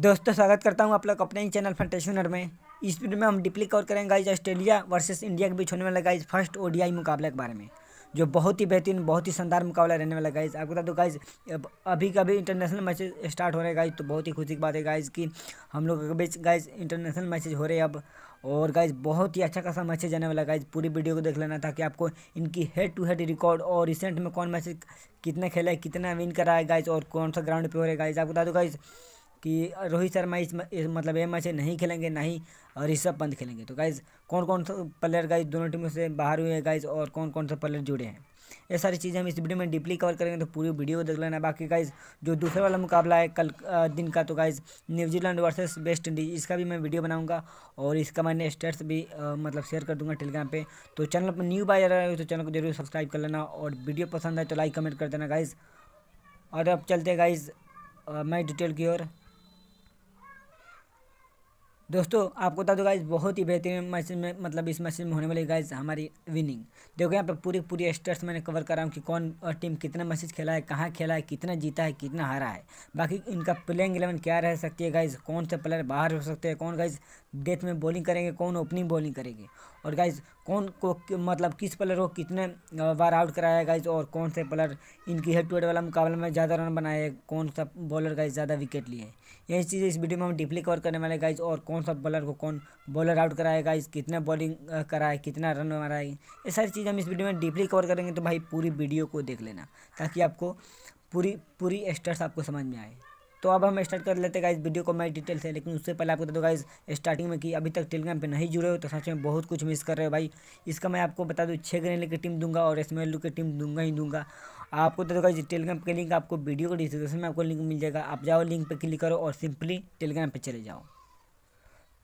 दोस्तों स्वागत करता हूं आप लोग अपने ही चैनल फंटेशनर में इस वीडियो में हम डिप्ली कवर करेंगे गाइज ऑस्ट्रेलिया वर्सेस इंडिया के बीच होने वाला गाइज फर्स्ट ओडीआई मुकाबले के बारे में जो बहुत ही बेहतरीन बहुत ही शानदार मुकाबला रहने वाला गाइज आपको बता दो गाइज अभी कभी इंटरनेशनल मैचेज स्टार्ट हो रहे हैं गाइज तो बहुत ही खुशी की बात है गाइज की हम लोग के बीच गाइज इंटरनेशनल मैचेज हो रहे हैं अब और गाइज बहुत ही अच्छा खासा मैचेज आने वाला गाइज पूरी वीडियो को देख लेना ताकि आपको इनकी हेड टू हेड रिकॉर्ड और रिसेंट में कौन मैचेज कितना खेला है कितना विन करा है गाइज और कौन सा ग्राउंड पे हो रहा है गाइज आपको बता दो गाइज़ कि रोहित शर्मा इस, मतलब ये मैच नहीं खेलेंगे ना ही ऋषभ पंत खेलेंगे तो गाइज कौन कौन सा प्लेयर गाइज दोनों टीमों से बाहर हुए हैं गाइज और कौन कौन से प्लेयर जुड़े हैं ये सारी चीज़ें हम इस वीडियो में डीपली कवर करेंगे तो पूरी वीडियो देख लेना बाकी गाइज जो दूसरा वाला मुकाबला है कल दिन का तो guys New Zealand versus West Indies इसका भी मैं वीडियो बनाऊंगा और इसका मैंने स्टेट्स भी आ, मतलब शेयर कर दूंगा टेलीग्राम पे तो चैनल पर न्यू बाय रहे तो चैनल को जरूर सब्सक्राइब कर लेना और वीडियो पसंद है तो लाइक कमेंट कर देना गाइज़ और अब चलते गाइज़ मैच डिटेल की ओर दोस्तों आपको बता दो गाइज बहुत ही बेहतरीन मैच में मतलब इस मैसेज में होने वाली गाइज हमारी विनिंग देखो यहाँ पर पूरी पूरी स्टेट्स मैंने कवर कर रहा हूँ कि कौन टीम कितना मैसेज खेला है कहाँ खेला है कितना जीता है कितना हारा है बाकी इनका प्लेइंग इलेवन क्या रह सकती है गाइज कौन से प्लेयर बाहर हो सकते हैं कौन गाइज डेथ में बॉलिंग करेंगे कौन ओपनिंग बॉलिंग करेंगे और गाइज कौन को मतलब किस प्लेयर को कितने बार आउट कराया गाइज और कौन से प्लेयर इनकी हेड टू हेड वाला मुकाबला में ज़्यादा रन बनाए कौन सा बॉलर गाइज ज़्यादा विकेट लिए यही चीज़ इस वीडियो में हम डिपली कवर करने वाले गाइज और कौन सा बॉलर को कौन बॉलर आउट कराया गाइज कितने बॉलिंग कराए कितना रन माराए ये सारी चीज़ हम इस वीडियो में डीपली कवर करेंगे तो भाई पूरी वीडियो को देख लेना ताकि आपको पूरी पूरी स्टर्स आपको समझ में आए तो अब हम स्टार्ट कर लेते गाइज वीडियो को मैं डिटेल से लेकिन उससे पहले आपको बता दो गाइज स्टार्टिंग में कि अभी तक टेलीग्राम पर नहीं जुड़े हो तो सच में बहुत कुछ मिस कर रहे हो भाई इसका मैं आपको बता दूँ छः ग्रेन की टीम दूंगा और एसमेल की टीम दूंगा ही दूंगा आपको बता दो इस टेलीग्राम के लिंक आपको वीडियो को डिस्क्रिप्शन में आपको लिंक मिल जाएगा आप जाओ लिंक पर क्लिक करो और सिंपली टेलीग्राम पर चले जाओ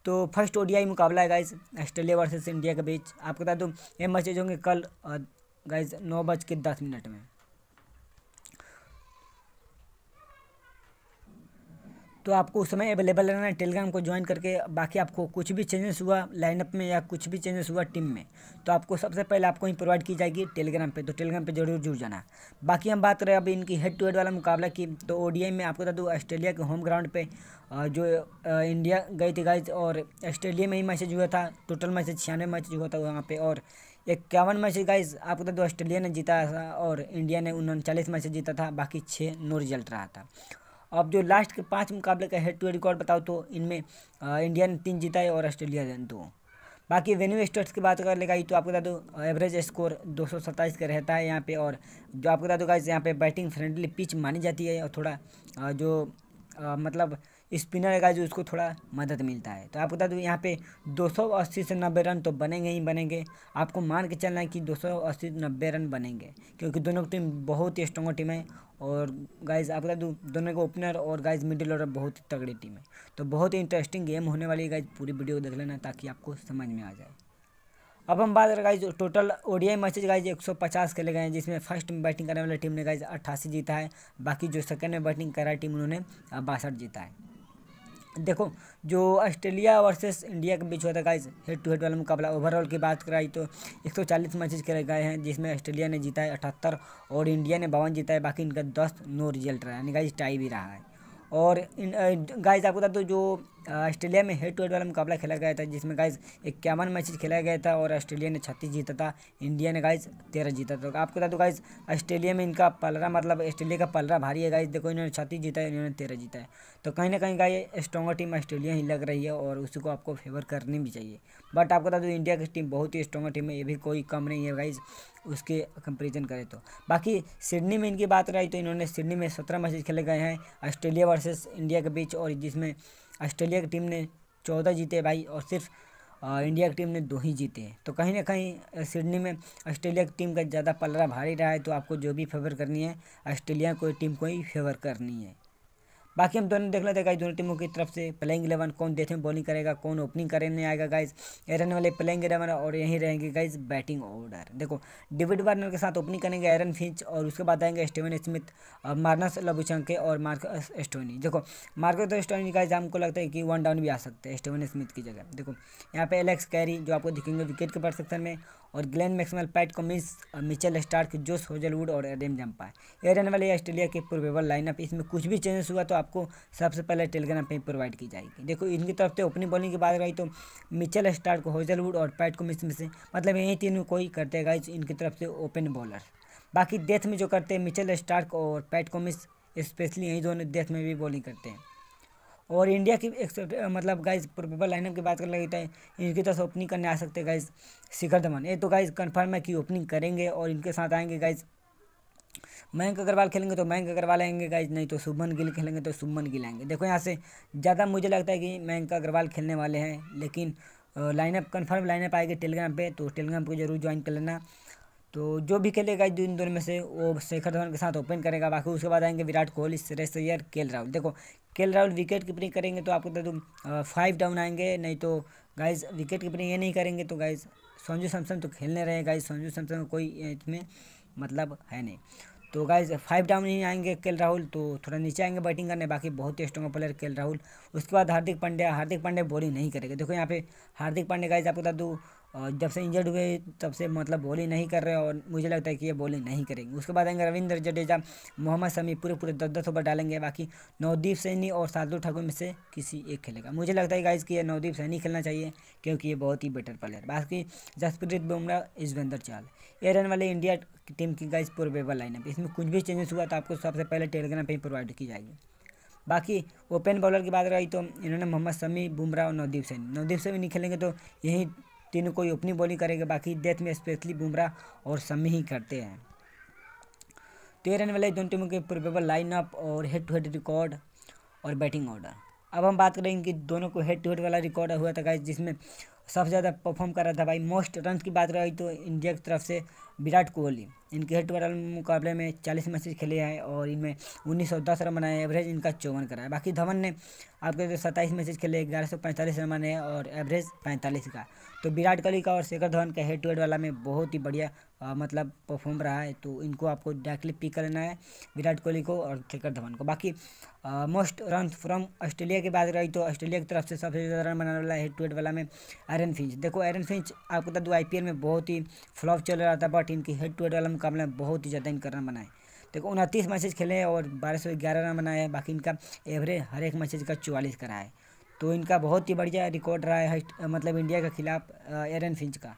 तो फर्स्ट ओडीआई मुकाबला है गाइज ऑस्ट्रेलिया वर्सेस इंडिया के बीच आपको बता दूँ ये मैचेज होंगे कल गाइज नौ बज के दस मिनट में तो आपको उस समय अवेलेबल रहना है टेलीग्राम को ज्वाइन करके बाकी आपको कुछ भी चेंजेस हुआ लाइनअप में या कुछ भी चेंजेस हुआ टीम में तो आपको सबसे पहले आपको ही प्रोवाइड की जाएगी टेलीग्राम पे तो टेलीग्राम पे जरूर जुड़ जाना बाकी हम बात करें अब इनकी हेड टू हेड वाला मुकाबला की तो ओ में आपको बता दूँ ऑस्ट्रेलिया के होम ग्राउंड पर जो इंडिया गई थी गाइज और ऑस्ट्रेलिया में ही मैसेज हुआ था टोटल मैसेज छियानवे मैसेज हुआ था वहाँ पर और इक्यावन मैच गाइज आपको बता दो ऑस्ट्रेलिया ने जीता था और इंडिया ने उनचालीस मैसेज जीता था बाकी छः नो रिजल्ट रहा था अब जो लास्ट के पाँच मुकाबले का हेड टू हेड रिकॉर्ड बताओ तो इनमें इंडिया ने तीन जीता है और ऑस्ट्रेलिया ने दो बाकी वेन्यू स्टेट्स की बात कर लेगा तो आपको बता दो एवरेज स्कोर दो का रहता है यहाँ पे और जो आपको बता दो गाइज यहाँ पे बैटिंग फ्रेंडली पिच मानी जाती है और थोड़ा जो मतलब स्पिनर है जो उसको थोड़ा मदद मिलता है तो आपको बता दूँ यहाँ पे 280 से 90 रन तो बनेंगे ही बनेंगे आपको मान के चलना है कि 280 से 90 रन बनेंगे क्योंकि दोनों की टीम बहुत ही स्ट्रॉन्ग टीम है और गाइज आपको बता दूँ दोनों के ओपनर और गाइज मिडिल ऑर्डर बहुत ही तगड़ी टीम है तो बहुत ही इंटरेस्टिंग गेम होने वाली है गाइज पूरी वीडियो को देख लेना ताकि आपको समझ में आ जाए अब हम बात करें guys total ODI matches guys 150 खेले गए हैं जिसमें फर्स्ट में बैटिंग करने वाली टीम ने गाइज अट्ठासी जीता है बाकी जो सेकंड में बैटिंग करा टीम उन्होंने बासठ जीता है देखो जो ऑस्ट्रेलिया वर्सेस इंडिया के बीच हुआ था गाइज हेड टू हेड वाला मुकाबला ओवरऑल की बात कराई तो 140 मैचेस खेले गए हैं जिसमें ऑस्ट्रेलिया ने जीता है अठहत्तर और इंडिया ने बावन जीता है बाकी इनका दस नो रिजल्ट रहा है यानी गाइज टाई भी रहा है और गाइज आपको बता दो जो ऑस्ट्रेलिया में हेड टू हेड वाला मुकाबला खेला गया था जिसमें गाइज इक्यावन मैच खेला गया था और ऑस्ट्रेलिया ने छत्तीस जीता था इंडिया ने गाइज तेरह जीता था तो आपको बता दो गाइज ऑस्ट्रेलिया में इनका पलरा मतलब ऑस्ट्रेलिया का पलरा भारी है गाइज देखो इन्होंने छत्तीस जीता है इन्होंने तेरह जीता है तो कहीं ना कहीं गाइज स्ट्रॉगर टीम ऑस्ट्रेलिया ही लग रही है और उसको आपको फेवर करनी भी चाहिए बट आपको बता दो इंडिया की टीम बहुत ही स्ट्रॉगर टीम है ये भी कोई कम नहीं है गाइज उसके कंपेरिजन करें तो बाकी सिडनी में इनकी बात रही तो इन्होंने सिडनी में सत्रह मैचेज खेले गए हैं ऑस्ट्रेलिया वर्सेस इंडिया के बीच और जिसमें ऑस्ट्रेलिया की टीम ने चौदह जीते भाई और सिर्फ इंडिया की टीम ने दो ही जीते हैं तो कहीं ना कहीं सिडनी में ऑस्ट्रेलिया की टीम का ज़्यादा पलरा भारी रहा है तो आपको जो भी फेवर करनी है ऑस्ट्रेलिया को टीम को ही फेवर करनी है बाकी हम दोनों देख लेते हैं गाइज दोनों टीमों की तरफ से प्लेइंग इलेवन कौन देखते हैं बॉलिंग करेगा कौन ओपनिंग करने आएगा गाइज एरन वाले प्लेइंग इलेवन और यहीं रहेंगे गाइज बैटिंग ऑर्डर देखो डेविड वार्नर के साथ ओपनिंग करेंगे एरन फिंच और उसके बाद आएंगे स्टेवन स्मिथ मार्नस लबुचंके और मार्क एस्टोनी देखो मार्कस एस्टोनी गाइज हमको लगता है कि वन डाउन भी आ सकते हैं स्टेवन स्मिथ की जगह देखो यहाँ पे एलेक्स कैरी जो आपको दिखेंगे विकेट के सेक्शन में और ग्लेन मैक्समल पैट को मिस और मिचेल स्टार्क जोस होजलवुड और एडम जम्पा ए रन वाले ऑस्ट्रेलिया के पूर्वेबल लाइनअप इसमें कुछ भी चेंजेस हुआ तो आपको सबसे पहले टेलीग्राम पे प्रोवाइड की जाएगी देखो इनकी तरफ से ओपनिंग बॉलिंग की बात रही तो मिचेल स्टार्क होजलवुड और पैट को मिस मिस मतलब यही तीनों को ही करते गाइज इनकी तरफ से ओपन बॉलर बाकी डेथ में जो करते हैं मिचेल स्टार्क और पैट कोमिस स्पेशली यही दोनों डेथ में भी बॉलिंग करते हैं और इंडिया की मतलब गाइज प्रोबेबल लाइनअप की बात कर लगता तो है इनकी तरफ ओपनिंग करने आ सकते हैं गाइज शिखर धवन ये तो गाइज कन्फर्म है कि ओपनिंग करेंगे और इनके साथ आएंगे गाइज मयंक अग्रवाल खेलेंगे तो मयंक अग्रवाल आएंगे गाइज नहीं तो शुभमन गिल खेलेंगे तो शुभमन गिल आएंगे देखो यहाँ से ज़्यादा मुझे लगता है कि मयंक अग्रवाल खेलने वाले हैं लेकिन लाइनअप कन्फर्म लाइनअप आएगी टेलीग्राम पर तो टेलीग्राम को जरूर ज्वाइन कर लेना तो जो भी खेलेगा इन दोनों में से वो शेखर धवन के साथ ओपन करेगा बाकी उसके बाद आएंगे विराट कोहली सुरेश सैयर के राहुल देखो के राहुल विकेट कीपरिंग करेंगे तो आपको बता दूँ फाइव डाउन आएंगे नहीं तो गाइज विकेट कीपरिंग ये नहीं करेंगे तो गाइज संजू सैमसन तो खेलने रहे गाइज संजू सैमसन कोई इसमें मतलब है नहीं तो गाइज फाइव डाउन ही आएंगे के राहुल तो थोड़ा नीचे आएंगे बैटिंग करने बाकी बहुत ही स्ट्रॉन्ग प्लेयर के राहुल उसके बाद हार्दिक पांड्या हार्दिक पांड्या बॉलिंग नहीं करेगा देखो यहाँ पे हार्दिक पांड्या गाइज आपको बता दूँ और जब से इंजर्ड हुए तब से मतलब बॉलिंग नहीं कर रहे और मुझे लगता है कि ये बॉलिंग नहीं करेंगे उसके बाद आएंगे रविंद्र जडेजा मोहम्मद शमी पूरे पूरे दस दस ओवर डालेंगे बाकी नवदीप सैनी और साधु ठाकुर में से किसी एक खेलेगा मुझे लगता है गाइज कि ये नवदीप सैनी खेलना चाहिए क्योंकि ये बहुत ही बेटर प्लेयर बाकी जसप्रीत बुमराह युजवेंद्र चाल ए रन वाले इंडिया की टीम की गाइज पूर्वेबल लाइनअप इसमें कुछ भी चेंजेस हुआ तो आपको सबसे पहले टेलीग्राम पर प्रोवाइड की जाएगी बाकी ओपन बॉलर की बात रही तो इन्होंने मोहम्मद शमी बुमराह और नवदीप सैनी नवदीप सैनी नहीं खेलेंगे तो यही तीनों कोई ओपनिंग बॉलिंग करेंगे बाकी डेथ में स्पेशली बुमराह और शमी ही करते हैं तेरह तो रन वाले दोनों टीमों के प्रोबेबल लाइनअप और हेड टू हेड रिकॉर्ड और बैटिंग ऑर्डर अब हम बात करें कि दोनों को हेड टू हेड वाला रिकॉर्ड हुआ था जिसमें सबसे ज़्यादा परफॉर्म कर रहा था भाई मोस्ट रन की बात रही तो इंडिया की तरफ से विराट कोहली इनके हेड टू मुकाबले में चालीस मैच खेले हैं और इनमें उन्नीस सौ दस रन बनाए एवरेज इनका चौवन करा है बाकी धवन ने आपके तो सत्ताईस मैच खेले ग्यारह सौ पैंतालीस रन बनाए और एवरेज पैंतालीस का तो विराट कोहली का और शेखर धवन का हेड टू हेड वाला में बहुत ही बढ़िया आ, मतलब परफॉर्म रहा है तो इनको आपको डायरेक्टली पिक कर लेना है विराट कोहली को और शेखर धवन को बाकी मोस्ट रन फ्रॉम ऑस्ट्रेलिया की बात रही तो ऑस्ट्रेलिया की तरफ से सबसे ज़्यादा रन बनाने वाला हेड टू हेड वाला में एरन फिंच देखो एरन फिंच आपको तो दो आई में बहुत ही फ्लॉप चल रहा था बट टीम इनकी हेड टू हेड वाला मुकाबला बहुत ही ज़्यादा इनका रन बनाए देखो उनतीस मैचेज खेले और बारह सौ ग्यारह रन बनाए बाकी इनका एवरेज हर एक मैचेज का चौवालीस करा है तो इनका बहुत ही बढ़िया रिकॉर्ड रहा है मतलब इंडिया के खिलाफ एरन फिंच का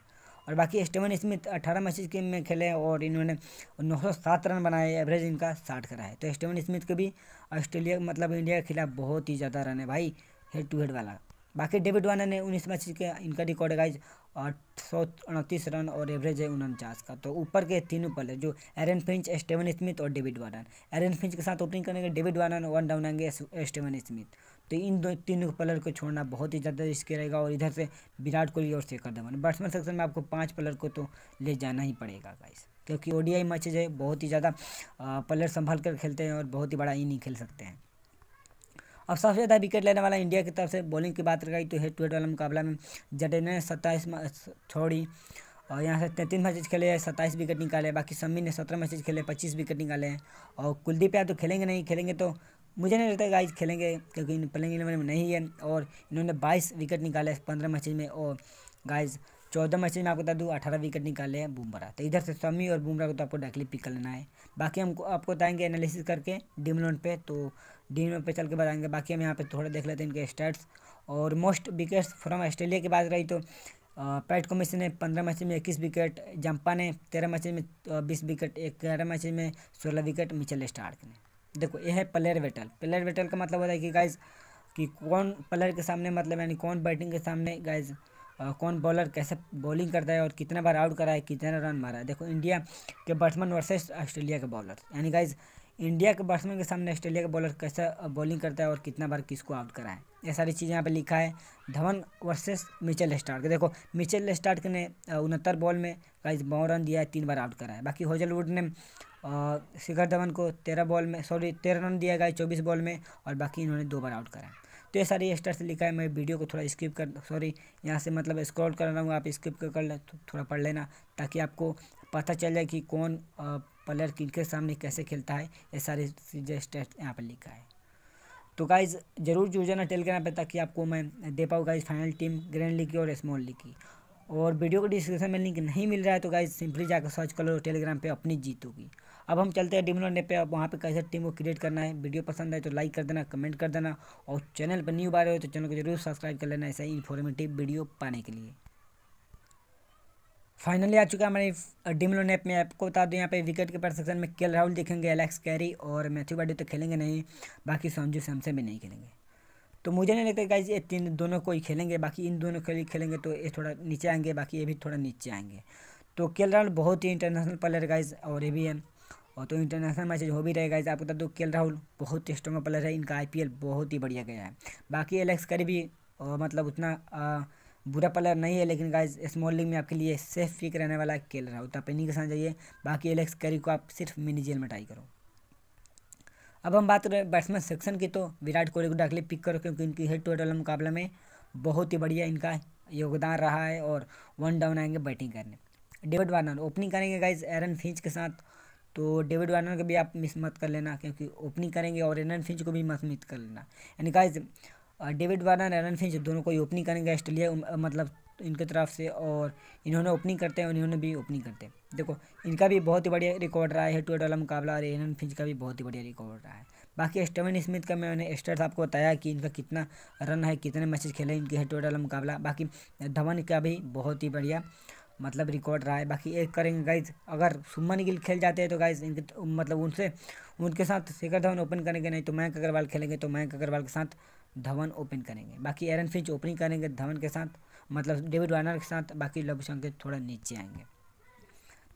और बाकी स्टेवन स्मिथ अठारह मैचेज के में खेले और इन्होंने नौ सौ सात रन बनाए एवरेज इनका साठ करा है तो स्टेवन स्मिथ के भी ऑस्ट्रेलिया मतलब इंडिया के खिलाफ बहुत ही ज़्यादा रन है भाई हेड टू हेड वाला बाकी डेविड वाना ने उन्नीस मैच के इनका रिकॉर्ड गाइज आठ सौ रन और एवरेज है उनचास का तो ऊपर के तीनों पल जो एरन फिंच स्टेवन स्मिथ और डेविड वारन एरन फिंच के साथ ओपनिंग करेंगे डेविड वारन वन डाउन आएंगे स्टेवन स्मिथ तो इन दो तीनों पलर को छोड़ना बहुत ही ज़्यादा रिस्की रहेगा और इधर से विराट कोहली और शेखर धवन बैट्समैन सेक्शन में आपको पाँच पलर को तो ले जाना ही पड़ेगा गाइस क्योंकि ओडीआई मैचेज है बहुत ही ज़्यादा पलर संभाल कर खेलते हैं और बहुत ही बड़ा इनिंग खेल सकते हैं और सबसे ज़्यादा विकेट लेने वाला इंडिया की तरफ से बॉलिंग की बात करें तो हेड टू हेड वाला मुकाबला में जडेजा ने सत्ताईस छोड़ी और यहाँ से तैंतीस मैचेज खेले सत्ताईस विकेट निकाले बाकी समी ने सत्रह मैचेज खेले पच्चीस विकेट निकाले हैं और कुलदीप यादव तो खेलेंगे नहीं खेलेंगे तो मुझे नहीं लगता गाइज खेलेंगे क्योंकि प्लेइंग इलेवन में नहीं है और इन्होंने बाईस विकेट निकाले पंद्रह मैचेज में और गाइज चौदह मैचेज में आपको बता दूँ अठारह विकेट निकाले हैं बुमरा तो इधर से समी और बुमरा को तो आपको डायरेक्टली पिक कर लेना है बाकी हमको आपको बताएंगे एनालिसिस करके डीम लोन पे तो डीम लोन पे चल के बताएंगे बाकी हम यहाँ पे थोड़ा देख लेते हैं इनके स्टेट्स और मोस्ट विकेट्स फ्रॉम ऑस्ट्रेलिया की बात रही तो पैट कमिस ने पंद्रह मैच में इक्कीस विकेट जंपा ने तेरह मैच में बीस विकेट ग्यारह मैच में सोलह विकेट मिचल स्टार्क ने देखो यह है प्लेयर वेटल प्लेयर वेटल का मतलब होता है कि गाइज कि कौन प्लेयर के सामने मतलब यानी कौन बैटिंग के सामने गाइज कौन बॉलर कैसे बॉलिंग करता है और कितना बार आउट करा है कितना रन मारा है देखो इंडिया के बैट्समैन वर्सेस ऑस्ट्रेलिया के बॉलर यानी गाइज इंडिया के बैट्समैन के सामने ऑस्ट्रेलिया के बॉलर कैसे बॉलिंग करता है और कितना बार किसको आउट करा है ये सारी चीज़ यहाँ पे लिखा है धवन वर्सेस मिचेल स्टार्क देखो मिचेल स्टार्क ने उनहत्तर बॉल में गाइज बौ रन दिया है तीन बार आउट करा है बाकी होजलवुड ने शिखर धवन को तेरह बॉल में सॉरी तेरह रन दिया गया गाइज चौबीस बॉल में और बाकी इन्होंने दो बार आउट करा है तो ये सारी स्टार से लिखा है मैं वीडियो को थोड़ा स्किप कर सॉरी यहाँ से मतलब स्क्रॉल कर रहा हूँ आप स्किप कर, कर थोड़ा पढ़ लेना ताकि आपको पता चल जाए कि कौन प्लेयर किनके सामने कैसे खेलता है ये सारी चीज़ें स्टेट यहाँ पर लिखा है तो गाइज जरूर जुड़ जाना टेलीग्राम पर ताकि आपको मैं दे पाऊँ guys final team grand league की और स्मॉल लीग की और वीडियो को डिस्क्रिप्शन में लिंक नहीं मिल रहा है तो गाइज सिंपली जाकर सर्च कर लो टेलीग्राम पे अपनी जीतोगी अब हम चलते हैं डिमिनो ने पे अब वहाँ पे कैसे टीम को क्रिएट करना है वीडियो पसंद है तो लाइक कर देना कमेंट कर देना और चैनल पर न्यू आ हो तो चैनल को जरूर सब्सक्राइब कर लेना ऐसा इन्फॉर्मेटिव वीडियो पाने के लिए फाइनली आ चुका है हमारे डिमलो नेप में आपको बता दूं यहाँ पे विकेट के प्रसन्न में के राहुल देखेंगे एलेक्स कैरी और मैथ्यू बाडी तो खेलेंगे नहीं बाकी संजू सैमसन भी नहीं खेलेंगे तो मुझे नहीं लगता गाइज ये तीन दोनों को ही खेलेंगे बाकी इन दोनों के लिए खेलेंगे तो ये थोड़ा नीचे आएंगे बाकी ये भी थोड़ा नीचे आएंगे तो के राहुल बहुत ही इंटरनेशनल प्लेयर गाइज और ये भी है और तो इंटरनेशनल मैच हो भी रहेगा आपको बता दो के राहुल बहुत ही स्ट्रॉन्ग प्लेयर है इनका आई बहुत ही बढ़िया गया है बाकी एलेक्स करी भी और मतलब उतना आ, बुरा प्लेयर नहीं है लेकिन गाइज स्मॉल लीग में आपके लिए सेफ फिक रहने वाला राहुल तो आप इन्हीं के साथ जाइए बाकी एलेक्स करी को आप सिर्फ मिनी जेल में ट्राई करो अब हम बात करें बैट्समैन सेक्शन की तो विराट कोहली को डाकली पिक करो क्योंकि इनकी हेड टू हेड वाले मुकाबले में बहुत ही बढ़िया इनका योगदान रहा है और वन डाउन आएंगे बैटिंग करने डेविड वार्नर ओपनिंग करेंगे गाइज एरन फिंच के साथ तो डेविड वार्नर को भी आप मिस मत कर लेना क्योंकि ओपनिंग करेंगे और एनन फिंच को भी मत मिस कर लेना यानी guys David Warner Aaron Finch दोनों को ही ओपनिंग करेंगे ऑस्ट्रेलिया मतलब इनके तरफ से और इन्होंने ओपनिंग करते हैं और इन्होंने भी ओपनिंग करते हैं देखो इनका भी बहुत ही बढ़िया रिकॉर्ड रहा है हेड टू वाला मुकाबला और एनन फिंच का भी बहुत ही बढ़िया रिकॉर्ड रहा है बाकी स्टेवन स्मिथ का मैंने स्टेट्स आपको बताया कि इनका कितना रन है कितने मैचेस खेले इनके हेड टू वाला मुकाबला बाकी धवन का भी बहुत ही बढ़िया मतलब रिकॉर्ड रहा है बाकी एक करेंगे गाइज अगर सुमन गिल खेल जाते हैं तो गाइज इनके तो, मतलब उनसे उनके साथ शिखर धवन ओपन करेंगे नहीं तो मयंक अग्रवाल खेलेंगे तो मयंक अग्रवाल के साथ धवन ओपन करेंगे बाकी एरन फिंच ओपनिंग करेंगे धवन के साथ मतलब डेविड वार्नर के साथ बाकी लव संकेत थोड़ा नीचे आएंगे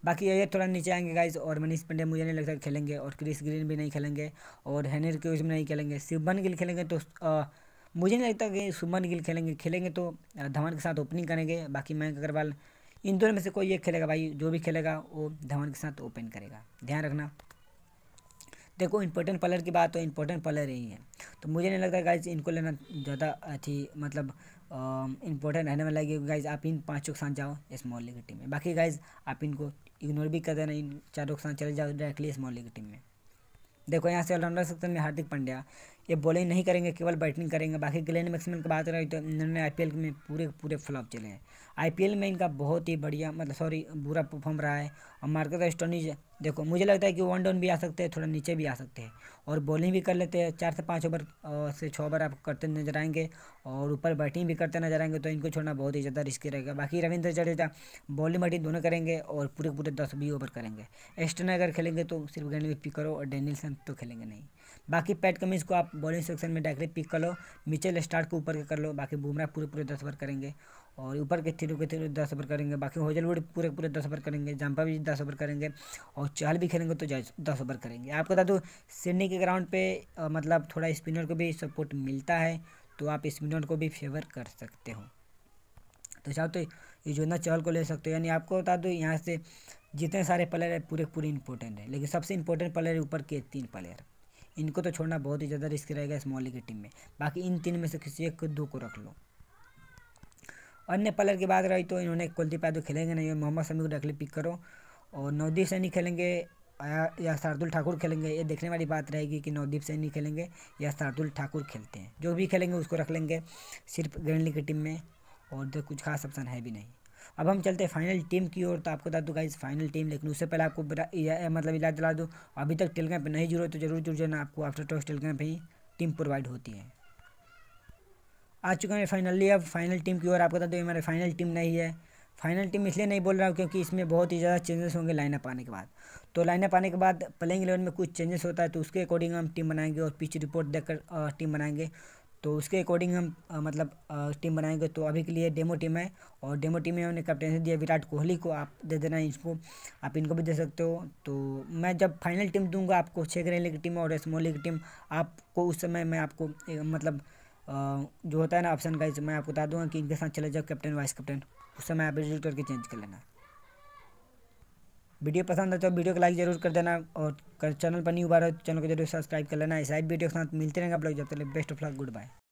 बाकी ये थोड़ा नीचे आएंगे गाइज और मनीष पंडे मुझे नहीं लगता खेलेंगे और क्रिस ग्रीन भी नहीं खेलेंगे और हेनर क्यूज भी नहीं खेलेंगे शिवमन गिल खेलेंगे तो मुझे नहीं लगता कि सुमन गिल खेलेंगे खेलेंगे तो धवन के साथ ओपनिंग करेंगे बाकी मयंक अग्रवाल इन दोनों में से कोई एक खेलेगा भाई जो भी खेलेगा वो धवन के साथ ओपन करेगा ध्यान रखना देखो इंपॉर्टेंट प्लेयर की बात तो इंपॉर्टेंट प्लेयर ही है तो मुझे नहीं लगता गाइज इनको लेना ज़्यादा अच्छी मतलब इंपॉर्टेंट रहने वाला है गाइज आप इन पाँचों के साथ जाओ स्मॉल लीग की टीम में बाकी गाइज आप इनको इग्नोर भी कर देना इन चारों के साथ चले जाओ डायरेक्टली स्मॉल लीग की टीम में देखो यहाँ से ऑलराउंडर सकते हैं हार्दिक पांड्या ये बॉलिंग नहीं करेंगे केवल बैटिंग करेंगे बाकी ग्लेन मैक्समैन की बात करें तो इन्होंने आई में पूरे पूरे फ्लॉप चले हैं आई में इनका बहुत ही बढ़िया मतलब सॉरी बुरा परफॉर्म रहा है और मार्केट स्टोनीज देखो मुझे लगता है कि वन डाउन भी आ सकते हैं थोड़ा नीचे भी आ सकते हैं और बॉलिंग भी कर लेते हैं चार से पाँच ओवर से छः ओवर आप करते नजर आएंगे और ऊपर बैटिंग भी करते नजर आएंगे तो इनको छोड़ना बहुत ही ज़्यादा रिस्की रहेगा बाकी रविंद्र जडेजा बॉलिंग बैटिंग दोनों करेंगे और पूरे पूरे दस बी ओवर करेंगे एस्टन अगर खेलेंगे तो सिर्फ गेंद में और डेनिल्सन तो खेलेंगे नहीं बाकी पैट कमिंस को आप बॉलिंग सेक्शन में डायरेक्ट पिक कर लो मिचेल स्टार्ट को ऊपर के कर लो बाकी बुमराह पूरे पूरे दस ओवर करेंगे और ऊपर के थ्री के थ्रू दस ओवर करेंगे बाकी होजलवुड पूरे पूरे दस ओवर करेंगे जंपा भी दस ओवर करेंगे और चहल भी खेलेंगे तो दस ओवर करेंगे आपको बता दूँ सिडनी के ग्राउंड पर मतलब थोड़ा स्पिनर को भी सपोर्ट मिलता है तो आप स्पिनर को भी फेवर कर सकते हो तो चाहो तो ना चहल को ले सकते हो यानी आपको बता दो यहाँ से जितने सारे प्लेयर है पूरे पूरे इंपॉर्टेंट है लेकिन सबसे इंपॉर्टेंट प्लेयर ऊपर के तीन प्लेयर इनको तो छोड़ना बहुत ही ज़्यादा रिस्क रहेगा इस मौली की टीम में बाकी इन तीन में से किसी एक दो को रख लो अन्य प्लेयर की बात रही तो इन्होंने कुलदीप यादव खेलेंगे नहीं मोहम्मद शमी को डायरेक्टली पिक करो और नवदीप सैनी खेलेंगे या, या शार्दुल ठाकुर खेलेंगे ये देखने वाली बात रहेगी कि नवदीप सैनी खेलेंगे या शार्दुल ठाकुर खेलते हैं जो भी खेलेंगे उसको रख लेंगे सिर्फ ग्रैंडली की टीम में और तो कुछ खास ऑप्शन है भी नहीं अब हम चलते हैं फाइनल टीम की ओर तो आपको बता दूँ इस फाइनल टीम लेकिन उससे पहले आपको मतलब इलाज दिला दूँ अभी तक टेलीग्राम पर नहीं जुड़े तो जरूर जुड़ जाना आपको आफ्टर टॉक्स टेलीग्राम पर ही टीम प्रोवाइड होती है आ चुका है फाइनली अब फाइनल टीम की ओर आपको बता दो हमारे फाइनल टीम नहीं है फाइनल टीम इसलिए नहीं बोल रहा हूँ क्योंकि इसमें बहुत ही ज़्यादा चेंजेस होंगे लाइनअप आने के बाद तो लाइनअप आने के बाद प्लेइंग इलेवन में कुछ चेंजेस होता है तो उसके अकॉर्डिंग हम टीम बनाएंगे और पिच रिपोर्ट देखकर टीम बनाएंगे तो उसके अकॉर्डिंग हम आ, मतलब आ, टीम बनाएंगे तो अभी के लिए डेमो टीम है और डेमो टीम में हमने कैप्टनसी दिया विराट कोहली को आप दे देना इसको आप इनको भी दे सकते हो तो मैं जब फाइनल टीम दूंगा आपको छः ग्रैंड की टीम और स्मॉल लीग की टीम आपको उस समय मैं आपको मतलब आ, जो होता है ना ऑप्शन का मैं आपको बता दूंगा कि इनके साथ चले जाओ कैप्टन वाइस कैप्टन उस समय आप एडिट करके चेंज कर लेना वीडियो पसंद है तो वीडियो को लाइक जरूर कर देना और चैनल पर न्यू बार हो तो चैनल को जरूर सब्सक्राइब कर लेना इस वीडियो के साथ मिलते रहेंगे आप लोग जब तक best of luck good bye